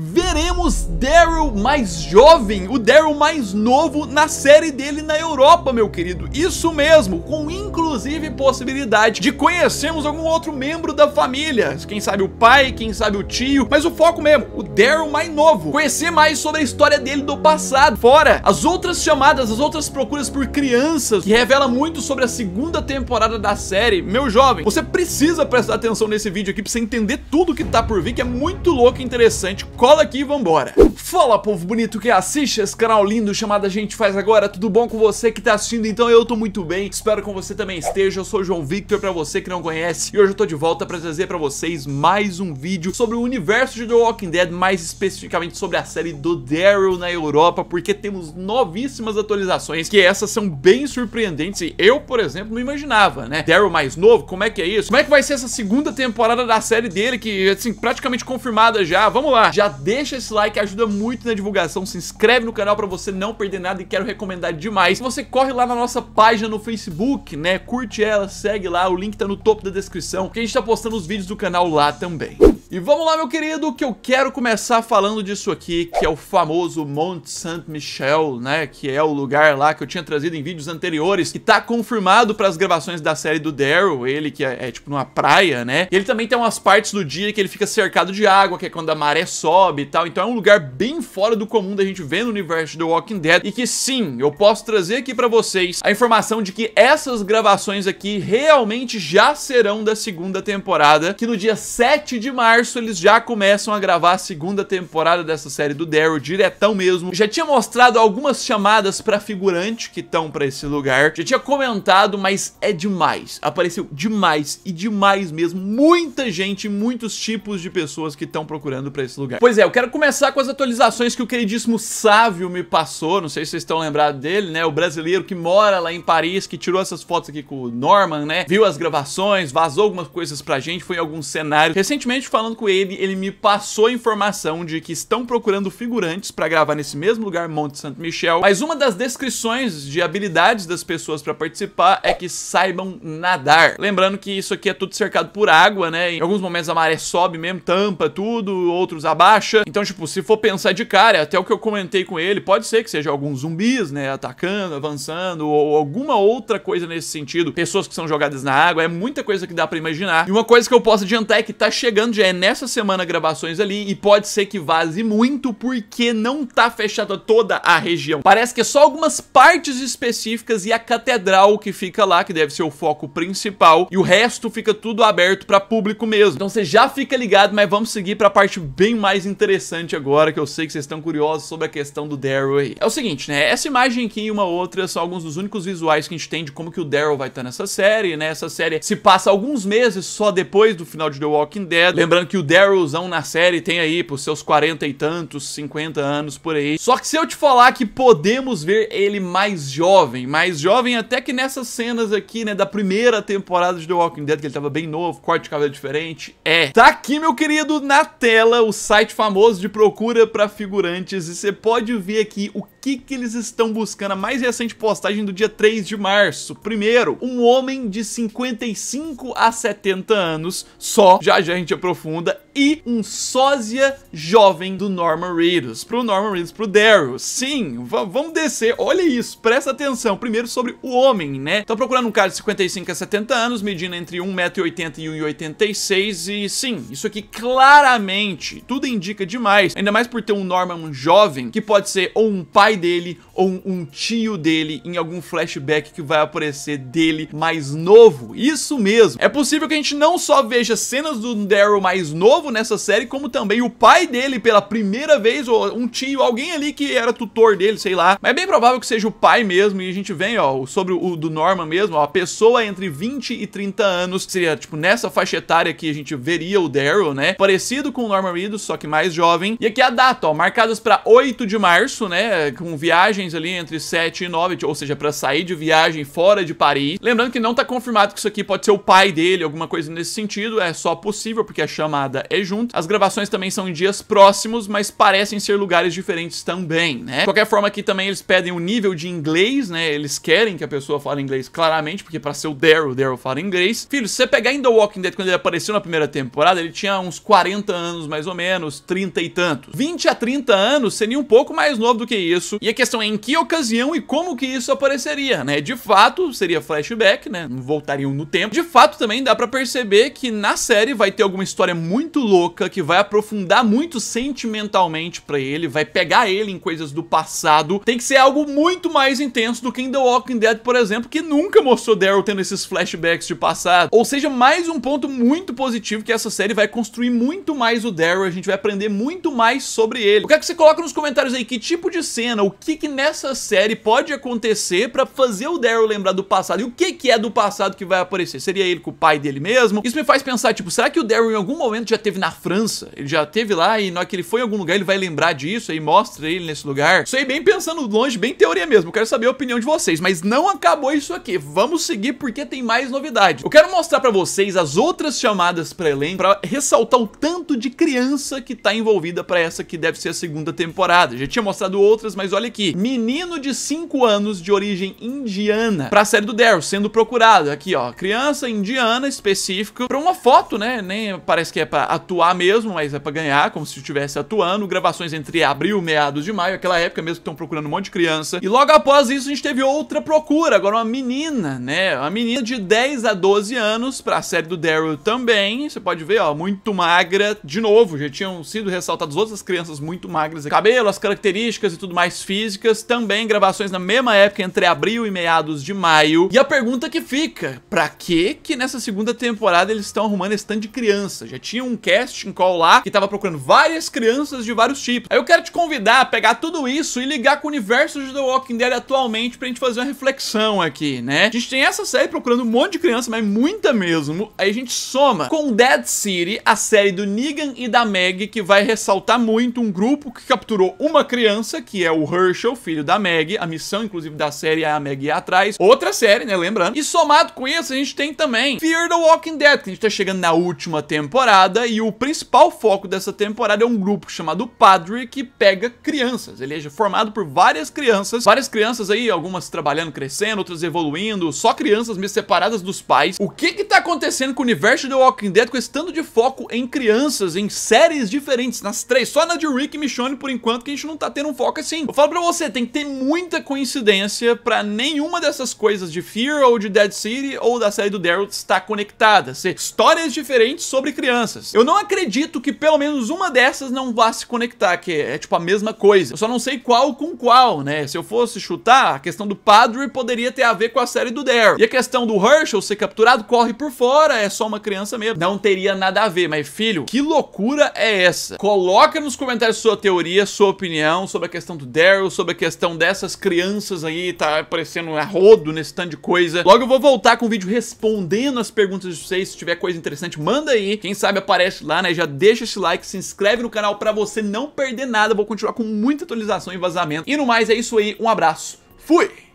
Veremos temos Daryl mais jovem, o Daryl mais novo na série dele na Europa, meu querido. Isso mesmo, com inclusive possibilidade de conhecermos algum outro membro da família. Quem sabe o pai, quem sabe o tio, mas o foco mesmo, o Daryl mais novo. Conhecer mais sobre a história dele do passado. Fora as outras chamadas, as outras procuras por crianças, que revela muito sobre a segunda temporada da série. Meu jovem, você precisa prestar atenção nesse vídeo aqui pra você entender tudo que tá por vir, que é muito louco e interessante. Cola aqui e vambora agora. Fala povo bonito que assiste esse canal lindo chamado A Gente Faz Agora, tudo bom com você que tá assistindo? Então eu tô muito bem, espero que você também esteja, eu sou o João Victor pra você que não conhece E hoje eu tô de volta pra trazer pra vocês mais um vídeo sobre o universo de The Walking Dead, mais especificamente sobre a série do Daryl na Europa Porque temos novíssimas atualizações, que essas são bem surpreendentes e eu, por exemplo, não imaginava, né? Daryl mais novo, como é que é isso? Como é que vai ser essa segunda temporada da série dele, que assim, praticamente confirmada já? Vamos lá, já deixa esse like like, ajuda muito na divulgação, se inscreve no canal pra você não perder nada e quero recomendar demais. Você corre lá na nossa página no Facebook, né? Curte ela, segue lá, o link tá no topo da descrição, que a gente tá postando os vídeos do canal lá também. E vamos lá, meu querido, que eu quero começar falando disso aqui, que é o famoso Mont Saint-Michel, né? Que é o lugar lá que eu tinha trazido em vídeos anteriores, que tá confirmado para as gravações da série do Daryl, ele que é, é, tipo numa praia, né? E ele também tem umas partes do dia que ele fica cercado de água, que é quando a maré sobe e tal. Então é um lugar bem fora do comum da gente ver no universo do Walking Dead. E que sim, eu posso trazer aqui para vocês a informação de que essas gravações aqui realmente já serão da segunda temporada, que no dia 7 de março março eles já começam a gravar a segunda temporada dessa série do Daryl, diretão mesmo. Já tinha mostrado algumas chamadas pra figurante que estão pra esse lugar. Já tinha comentado, mas é demais. Apareceu demais e demais mesmo. Muita gente, muitos tipos de pessoas que estão procurando pra esse lugar. Pois é, eu quero começar com as atualizações que o queridíssimo Sávio me passou. Não sei se vocês estão lembrados dele, né? O brasileiro que mora lá em Paris, que tirou essas fotos aqui com o Norman, né? Viu as gravações, vazou algumas coisas pra gente, foi em algum cenário. Recentemente falando falando com ele, ele me passou a informação de que estão procurando figurantes para gravar nesse mesmo lugar, Monte Santo Michel. Mas uma das descrições de habilidades das pessoas para participar é que saibam nadar. Lembrando que isso aqui é tudo cercado por água, né? Em alguns momentos a maré sobe mesmo, tampa tudo, outros abaixa. Então, tipo, se for pensar de cara, até o que eu comentei com ele, pode ser que seja alguns zumbis, né, atacando, avançando ou alguma outra coisa nesse sentido. Pessoas que são jogadas na água, é muita coisa que dá para imaginar. E uma coisa que eu posso adiantar é que tá chegando já é nessa semana gravações ali e pode ser que vaze muito porque não tá fechada toda a região. Parece que é só algumas partes específicas e a catedral que fica lá, que deve ser o foco principal, e o resto fica tudo aberto para público mesmo. Então você já fica ligado, mas vamos seguir para a parte bem mais interessante agora, que eu sei que vocês estão curiosos sobre a questão do Daryl aí. É o seguinte, né? Essa imagem aqui e uma outra são alguns dos únicos visuais que a gente tem de como que o Daryl vai estar tá nessa série, né? Essa série se passa alguns meses só depois do final de The Walking Dead. Lembrando que o Darylzão na série tem aí pros seus 40 e tantos, 50 anos por aí. Só que se eu te falar que podemos ver ele mais jovem, mais jovem até que nessas cenas aqui, né, da primeira temporada de The Walking Dead, que ele tava bem novo, corte de cabelo diferente, é. Tá aqui, meu querido, na tela o site famoso de procura para figurantes e você pode ver aqui o que, que eles estão buscando? A mais recente postagem do dia 3 de março. Primeiro, um homem de 55 a 70 anos, só, já já a gente aprofunda, e um sósia jovem do Norman Reedus. Pro Norman Reedus, pro Daryl. Sim, vamos descer. Olha isso, presta atenção. Primeiro sobre o homem, né? Tô procurando um cara de 55 a 70 anos, medindo entre 1,80m e 1,86m. E sim, isso aqui claramente, tudo indica demais. Ainda mais por ter um Norman jovem, que pode ser ou um pai pai dele ou um tio dele em algum flashback que vai aparecer dele mais novo. Isso mesmo. É possível que a gente não só veja cenas do Daryl mais novo nessa série, como também o pai dele pela primeira vez, ou um tio, alguém ali que era tutor dele, sei lá. Mas é bem provável que seja o pai mesmo, e a gente vem, ó, sobre o do Norman mesmo, ó, a pessoa entre 20 e 30 anos, seria, tipo, nessa faixa etária que a gente veria o Daryl, né? Parecido com o Norman Reedus, só que mais jovem. E aqui a data, ó, marcadas pra 8 de março, né? com viagens ali entre 7 e 9, ou seja, para sair de viagem fora de Paris. Lembrando que não tá confirmado que isso aqui pode ser o pai dele, alguma coisa nesse sentido, é só possível porque a chamada é junto. As gravações também são em dias próximos, mas parecem ser lugares diferentes também, né? De qualquer forma, aqui também eles pedem o um nível de inglês, né? Eles querem que a pessoa fale inglês claramente, porque para ser o Daryl, o Daryl fala inglês. Filho, se você pegar em The Walking Dead quando ele apareceu na primeira temporada, ele tinha uns 40 anos mais ou menos, 30 e tantos. 20 a 30 anos seria um pouco mais novo do que isso, isso. E a questão é em que ocasião e como que isso apareceria, né? De fato, seria flashback, né? Voltariam no tempo. De fato, também dá pra perceber que na série vai ter alguma história muito louca que vai aprofundar muito sentimentalmente pra ele, vai pegar ele em coisas do passado. Tem que ser algo muito mais intenso do que em The Walking Dead, por exemplo, que nunca mostrou Daryl tendo esses flashbacks de passado. Ou seja, mais um ponto muito positivo que essa série vai construir muito mais o Daryl, a gente vai aprender muito mais sobre ele. Eu quero é que você coloque nos comentários aí que tipo de cena o que, que nessa série pode acontecer para fazer o Daryl lembrar do passado e o que, que é do passado que vai aparecer. Seria ele com o pai dele mesmo? Isso me faz pensar, tipo, será que o Daryl em algum momento já teve na França? Ele já teve lá e na hora que ele foi em algum lugar ele vai lembrar disso e mostra ele nesse lugar? Isso aí bem pensando longe, bem teoria mesmo. quero saber a opinião de vocês, mas não acabou isso aqui. Vamos seguir porque tem mais novidade. Eu quero mostrar para vocês as outras chamadas para elenco para ressaltar o tanto de criança que tá envolvida para essa que deve ser a segunda temporada. Já tinha mostrado outras, mas olha aqui. Menino de 5 anos de origem indiana pra série do Daryl, sendo procurado. Aqui, ó. Criança indiana específica pra uma foto, né? Nem parece que é pra atuar mesmo, mas é pra ganhar, como se estivesse atuando. Gravações entre abril e meados de maio, aquela época mesmo que estão procurando um monte de criança. E logo após isso, a gente teve outra procura. Agora, uma menina, né? Uma menina de 10 a 12 anos pra série do Daryl também. Você pode ver, ó. Muito magra. De novo, já tinham sido ressaltadas outras crianças muito magras. Cabelo, as características e tudo mais mais físicas, também gravações na mesma época entre abril e meados de maio. E a pergunta que fica, pra que que nessa segunda temporada eles estão arrumando esse tanto de criança? Já tinha um casting call lá que tava procurando várias crianças de vários tipos. Aí eu quero te convidar a pegar tudo isso e ligar com o universo de The Walking Dead atualmente pra gente fazer uma reflexão aqui, né? A gente tem essa série procurando um monte de criança, mas muita mesmo. Aí a gente soma com Dead City, a série do Negan e da Meg, que vai ressaltar muito um grupo que capturou uma criança, que é o Herschel, filho da Meg. A missão, inclusive, da série é a Meg ir atrás. Outra série, né? Lembrando. E somado com isso, a gente tem também Fear the Walking Dead, que a gente tá chegando na última temporada. E o principal foco dessa temporada é um grupo chamado Padre, que pega crianças. Ele é formado por várias crianças. Várias crianças aí, algumas trabalhando, crescendo, outras evoluindo. Só crianças mesmo separadas dos pais. O que que tá acontecendo com o universo The Walking Dead com esse tanto de foco em crianças, em séries diferentes, nas três? Só na de Rick e Michonne, por enquanto, que a gente não tá tendo um foco assim. Eu falo pra você, tem que ter muita coincidência pra nenhuma dessas coisas de Fear ou de Dead City ou da série do Daryl estar conectada, ser histórias diferentes sobre crianças. Eu não acredito que pelo menos uma dessas não vá se conectar, que é, é tipo a mesma coisa. Eu só não sei qual com qual, né? Se eu fosse chutar, a questão do padre poderia ter a ver com a série do Daryl. E a questão do Herschel ser capturado corre por fora, é só uma criança mesmo. Não teria nada a ver, mas filho, que loucura é essa? Coloca nos comentários sua teoria, sua opinião sobre a questão do Daryl Daryl sobre a questão dessas crianças aí, tá aparecendo arrodo nesse tanto de coisa. Logo eu vou voltar com o vídeo respondendo as perguntas de vocês, se tiver coisa interessante, manda aí. Quem sabe aparece lá, né? Já deixa esse like, se inscreve no canal pra você não perder nada. Vou continuar com muita atualização e vazamento. E no mais, é isso aí. Um abraço. Fui!